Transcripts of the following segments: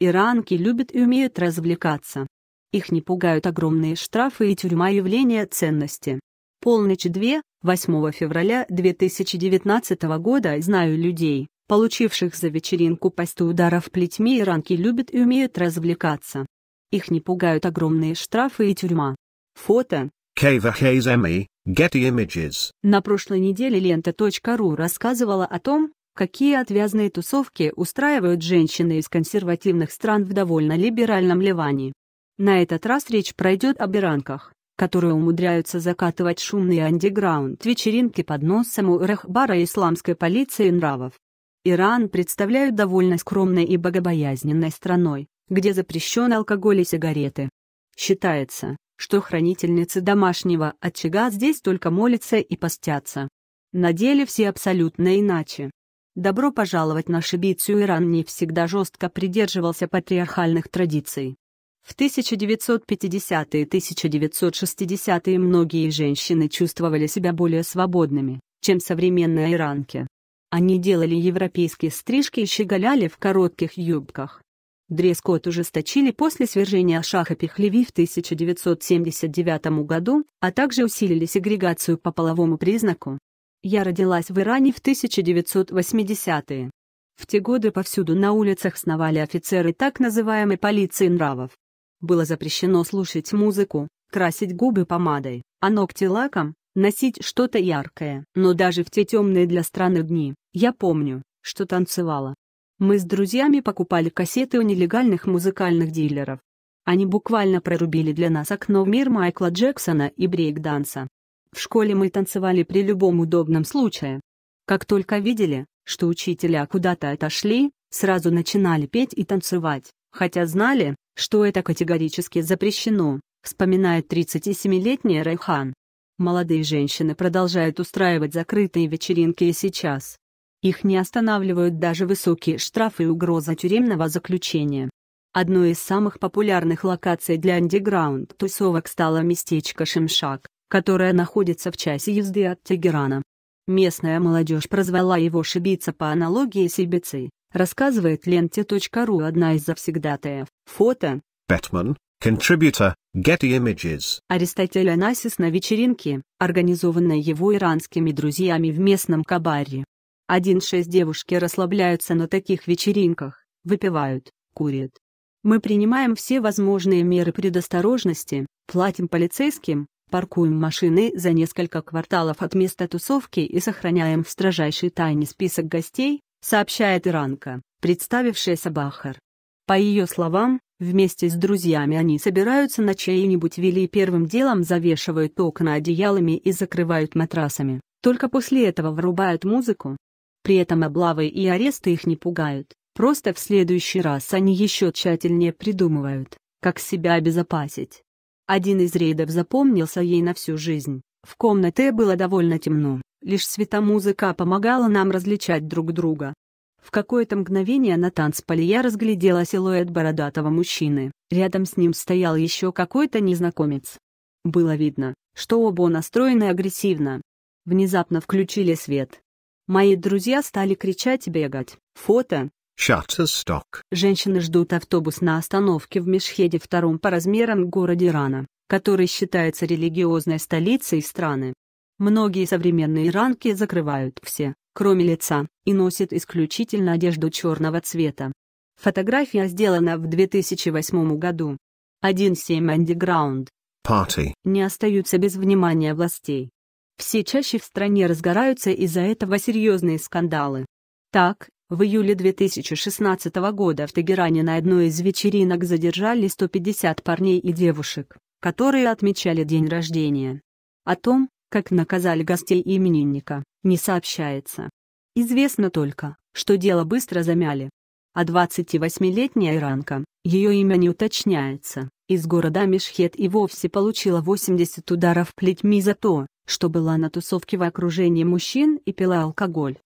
Иранки любят и умеют развлекаться. Их не пугают огромные штрафы и тюрьма явления ценности. Полночь 2, 8 февраля 2019 года знаю людей, получивших за вечеринку посту ударов плетьми иранки любят и умеют развлекаться. Их не пугают огромные штрафы и тюрьма. Фото. E, Getty Images. На прошлой неделе лента.ру рассказывала о том, какие отвязные тусовки устраивают женщины из консервативных стран в довольно либеральном Ливане. На этот раз речь пройдет об иранках, которые умудряются закатывать шумные андеграунд-вечеринки под носом у рахбара исламской полиции нравов. Иран представляют довольно скромной и богобоязненной страной, где запрещен алкоголь и сигареты. Считается, что хранительницы домашнего очага здесь только молятся и постятся. На деле все абсолютно иначе. Добро пожаловать на Шибицию Иран не всегда жестко придерживался патриархальных традиций. В 1950-е и 1960-е многие женщины чувствовали себя более свободными, чем современные иранки. Они делали европейские стрижки и щеголяли в коротких юбках. Дресс-код ужесточили после свержения Шаха Пехлеви в 1979 году, а также усилили сегрегацию по половому признаку, я родилась в Иране в 1980-е. В те годы повсюду на улицах сновали офицеры так называемой полиции нравов. Было запрещено слушать музыку, красить губы помадой, а ногти лаком, носить что-то яркое. Но даже в те темные для страны дни, я помню, что танцевала. Мы с друзьями покупали кассеты у нелегальных музыкальных дилеров. Они буквально прорубили для нас окно в мир Майкла Джексона и брейк-данса. В школе мы танцевали при любом удобном случае. Как только видели, что учителя куда-то отошли, сразу начинали петь и танцевать, хотя знали, что это категорически запрещено, вспоминает 37-летняя Райхан. Молодые женщины продолжают устраивать закрытые вечеринки и сейчас. Их не останавливают даже высокие штрафы и угроза тюремного заключения. Одной из самых популярных локаций для андеграунд-тусовок стало местечко Шимшак, которая находится в часе езды от Тегерана. Местная молодежь прозвала его шибица по аналогии с Ибицей, рассказывает ленте.ру одна из завсегдатаев. Фото. Бэтмен, Contributor, Getty Images. Аристотель Анасис на вечеринке, организованной его иранскими друзьями в местном кабаре. Один шесть девушки расслабляются на таких вечеринках, выпивают, курят. Мы принимаем все возможные меры предосторожности, платим полицейским, Паркуем машины за несколько кварталов от места тусовки и сохраняем в строжайшей тайне список гостей, сообщает Иранка, представившаяся Бахар. По ее словам, вместе с друзьями они собираются на чей-нибудь вели и первым делом завешивают окна одеялами и закрывают матрасами, только после этого врубают музыку. При этом облавы и аресты их не пугают, просто в следующий раз они еще тщательнее придумывают, как себя обезопасить. Один из рейдов запомнился ей на всю жизнь. В комнате было довольно темно, лишь светомузыка помогала нам различать друг друга. В какое-то мгновение на танцполе я разглядела силуэт бородатого мужчины, рядом с ним стоял еще какой-то незнакомец. Было видно, что оба настроены агрессивно. Внезапно включили свет. Мои друзья стали кричать и бегать. Фото, Shutterstock. Женщины ждут автобус на остановке в Мешхеде втором по размерам городе Ирана, который считается религиозной столицей страны. Многие современные иранки закрывают все, кроме лица, и носят исключительно одежду черного цвета. Фотография сделана в 2008 году. 1.7 Underground. Party. Не остаются без внимания властей. Все чаще в стране разгораются из-за этого серьезные скандалы. Так, в июле 2016 года в Тегеране на одной из вечеринок задержали 150 парней и девушек, которые отмечали день рождения. О том, как наказали гостей и именинника, не сообщается. Известно только, что дело быстро замяли. А 28-летняя иранка, ее имя не уточняется, из города Мешхет и вовсе получила 80 ударов плетьми за то, что была на тусовке в окружении мужчин и пила алкоголь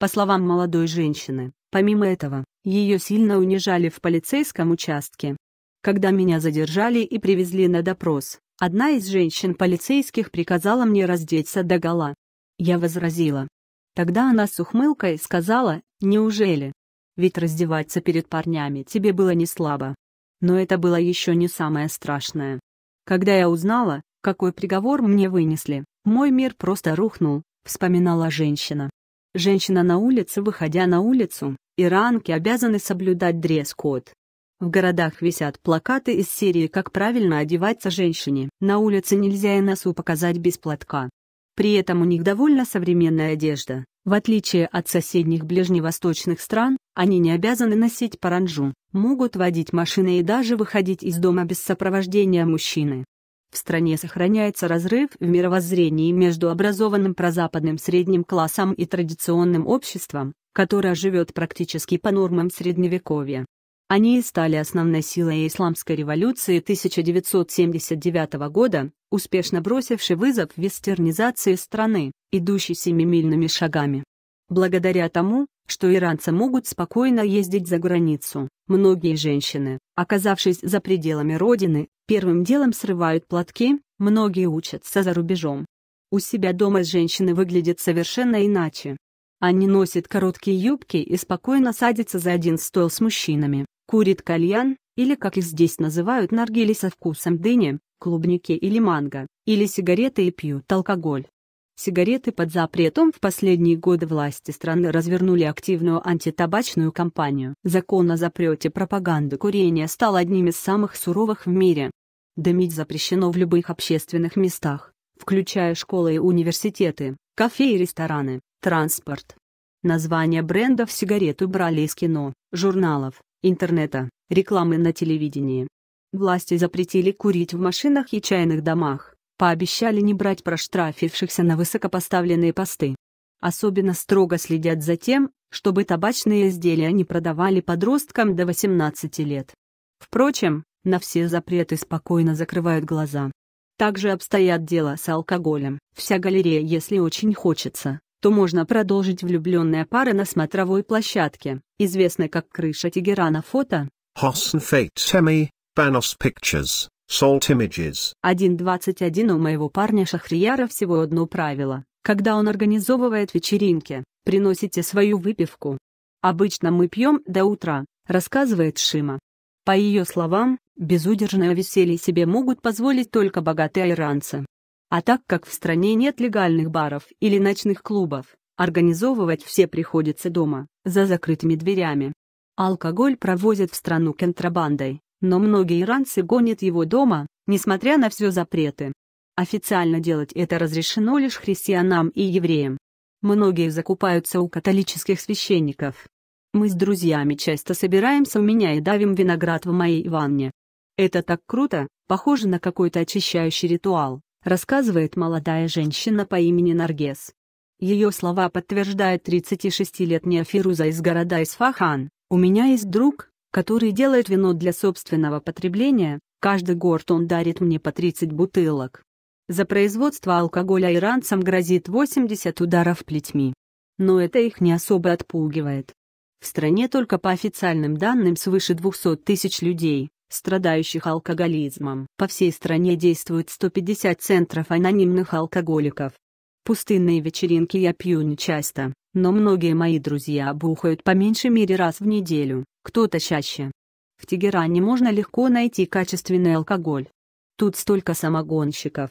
по словам молодой женщины. Помимо этого, ее сильно унижали в полицейском участке. Когда меня задержали и привезли на допрос, одна из женщин-полицейских приказала мне раздеться до гола. Я возразила. Тогда она с ухмылкой сказала «Неужели? Ведь раздеваться перед парнями тебе было не слабо». Но это было еще не самое страшное. Когда я узнала, какой приговор мне вынесли, мой мир просто рухнул, вспоминала женщина. Женщина на улице, выходя на улицу, иранки обязаны соблюдать дресс-код. В городах висят плакаты из серии «Как правильно одеваться женщине». На улице нельзя и носу показать без платка. При этом у них довольно современная одежда. В отличие от соседних ближневосточных стран, они не обязаны носить паранджу, могут водить машины и даже выходить из дома без сопровождения мужчины. В стране сохраняется разрыв в мировоззрении между образованным прозападным средним классом и традиционным обществом, которое живет практически по нормам Средневековья. Они стали основной силой исламской революции 1979 года, успешно бросивший вызов вестернизации страны, идущей семимильными шагами. Благодаря тому, что иранцы могут спокойно ездить за границу. Многие женщины, оказавшись за пределами родины, первым делом срывают платки, многие учатся за рубежом. У себя дома женщины выглядят совершенно иначе. Они носят короткие юбки и спокойно садятся за один стол с мужчинами, курят кальян, или как их здесь называют наргили со вкусом дыни, клубники или манго, или сигареты и пьют алкоголь. Сигареты под запретом в последние годы власти страны развернули активную антитабачную кампанию. Закон о запрете пропаганды курения стал одним из самых суровых в мире. Дымить запрещено в любых общественных местах, включая школы и университеты, кафе и рестораны, транспорт. Названия брендов сигарет убрали из кино, журналов, интернета, рекламы на телевидении. Власти запретили курить в машинах и чайных домах. Пообещали не брать проштрафившихся на высокопоставленные посты. Особенно строго следят за тем, чтобы табачные изделия не продавали подросткам до 18 лет. Впрочем, на все запреты спокойно закрывают глаза. Также обстоят дела с алкоголем. Вся галерея, если очень хочется, то можно продолжить влюбленные пары на смотровой площадке, известной как крыша Тегерана фото. Хосн Фейт Теми, Banos Pictures. Salt Images. 1.21 У моего парня Шахрияра всего одно правило. Когда он организовывает вечеринки, приносите свою выпивку. Обычно мы пьем до утра, рассказывает Шима. По ее словам, безудержное веселье себе могут позволить только богатые иранцы. А так как в стране нет легальных баров или ночных клубов, организовывать все приходится дома, за закрытыми дверями. Алкоголь провозят в страну контрабандой, но многие иранцы гонят его дома, несмотря на все запреты. Официально делать это разрешено лишь христианам и евреям. Многие закупаются у католических священников. Мы с друзьями часто собираемся у меня и давим виноград в моей ванне. Это так круто, похоже на какой-то очищающий ритуал, рассказывает молодая женщина по имени Наргес. Ее слова подтверждает 36-летняя Фируза из города Исфахан. У меня есть друг, который делает вино для собственного потребления, каждый год он дарит мне по 30 бутылок. За производство алкоголя иранцам грозит 80 ударов плетьми. Но это их не особо отпугивает. В стране только по официальным данным свыше 200 тысяч людей, страдающих алкоголизмом. По всей стране действует 150 центров анонимных алкоголиков. Пустынные вечеринки я пью нечасто, но многие мои друзья бухают по меньшей мере раз в неделю кто-то чаще. В Тегеране можно легко найти качественный алкоголь. Тут столько самогонщиков.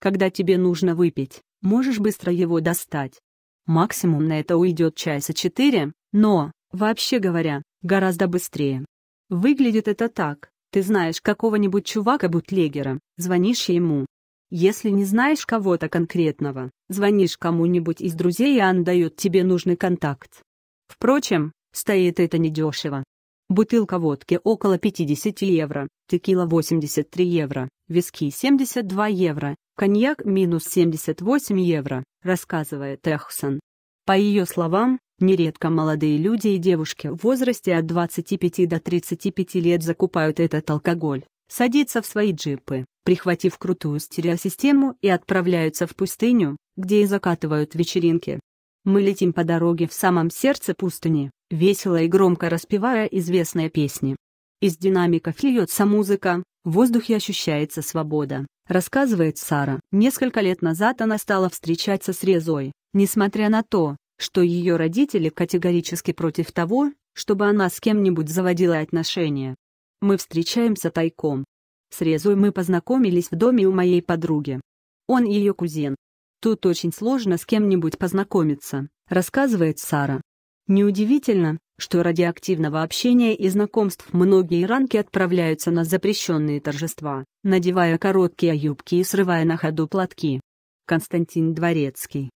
Когда тебе нужно выпить, можешь быстро его достать. Максимум на это уйдет часа 4, но, вообще говоря, гораздо быстрее. Выглядит это так. Ты знаешь какого-нибудь чувака-бутлегера, звонишь ему. Если не знаешь кого-то конкретного, звонишь кому-нибудь из друзей, и он дает тебе нужный контакт. Впрочем, Стоит это недешево. Бутылка водки около 50 евро, текила 83 евро, виски 72 евро, коньяк минус 78 евро, рассказывает Эхсон. По ее словам, нередко молодые люди и девушки в возрасте от 25 до 35 лет закупают этот алкоголь, садятся в свои джипы, прихватив крутую стереосистему и отправляются в пустыню, где и закатывают вечеринки. Мы летим по дороге в самом сердце пустыни, весело и громко распевая известные песни. Из динамиков льется музыка, в воздухе ощущается свобода. Рассказывает Сара, несколько лет назад она стала встречаться с Резой, несмотря на то, что ее родители категорически против того, чтобы она с кем-нибудь заводила отношения. Мы встречаемся тайком. С Резой мы познакомились в доме у моей подруги. Он ее кузен. Тут очень сложно с кем-нибудь познакомиться, рассказывает Сара. Неудивительно, что ради активного общения и знакомств многие иранки отправляются на запрещенные торжества, надевая короткие юбки и срывая на ходу платки. Константин Дворецкий